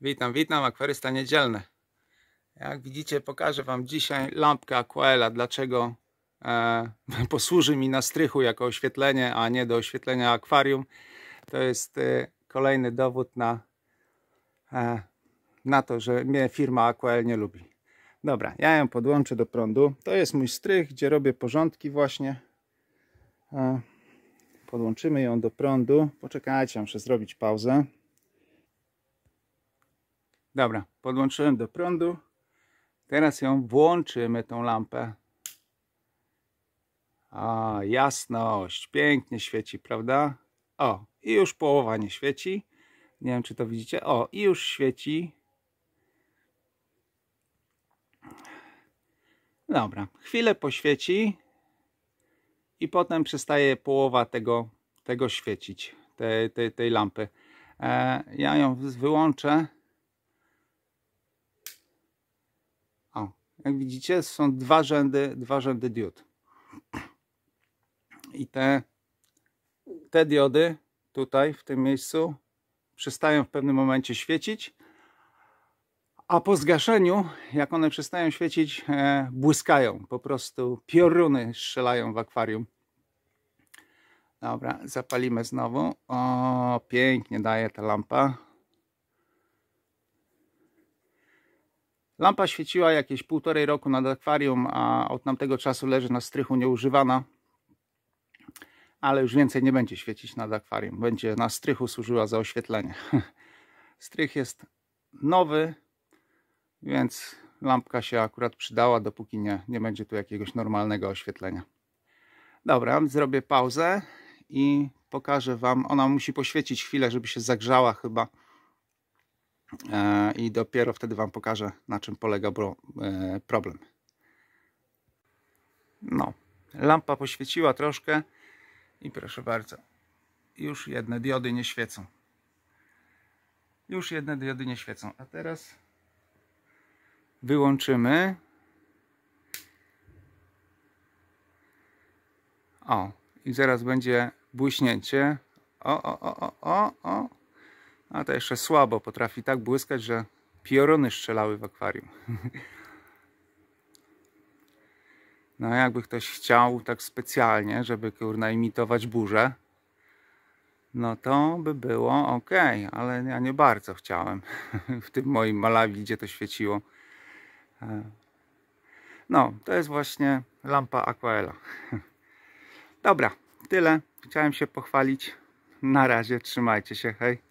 Witam, witam, akwarysta niedzielny. Jak widzicie, pokażę Wam dzisiaj lampkę Aquaela. Dlaczego e, posłuży mi na strychu jako oświetlenie, a nie do oświetlenia akwarium. To jest e, kolejny dowód na, e, na to, że mnie firma Aquael nie lubi. Dobra, ja ją podłączę do prądu. To jest mój strych, gdzie robię porządki właśnie. E, podłączymy ją do prądu. Poczekajcie, muszę zrobić pauzę. Dobra, podłączyłem do prądu. Teraz ją włączymy, tą lampę. A, jasność. Pięknie świeci, prawda? O, i już połowa nie świeci. Nie wiem, czy to widzicie. O, i już świeci. Dobra, chwilę poświeci i potem przestaje połowa tego, tego świecić, tej, tej, tej lampy. E, ja ją wyłączę. Jak widzicie, są dwa rzędy, dwa rzędy diod. I te, te diody tutaj, w tym miejscu, przestają w pewnym momencie świecić, a po zgaszeniu, jak one przestają świecić, e, błyskają. Po prostu pioruny strzelają w akwarium. Dobra, zapalimy znowu. O, pięknie daje ta lampa. Lampa świeciła jakieś półtorej roku nad akwarium, a od tamtego czasu leży na strychu nieużywana. Ale już więcej nie będzie świecić nad akwarium. Będzie na strychu służyła za oświetlenie. Strych jest nowy, więc lampka się akurat przydała, dopóki nie, nie będzie tu jakiegoś normalnego oświetlenia. Dobra, zrobię pauzę i pokażę Wam. Ona musi poświecić chwilę, żeby się zagrzała chyba. E, i dopiero wtedy Wam pokażę, na czym polega e, problem. No, lampa poświeciła troszkę i proszę bardzo, już jedne diody nie świecą. Już jedne diody nie świecą. A teraz wyłączymy. O, i zaraz będzie błyśnięcie. O, o, o, o, o, o. A to jeszcze słabo, potrafi tak błyskać, że piorony strzelały w akwarium. No jakby ktoś chciał tak specjalnie, żeby kurna imitować burzę, no to by było ok, ale ja nie bardzo chciałem. W tym moim Malawi, gdzie to świeciło. E, no, to jest właśnie lampa Aquaela. Dobra, tyle. Chciałem się pochwalić. Na razie, trzymajcie się, hej.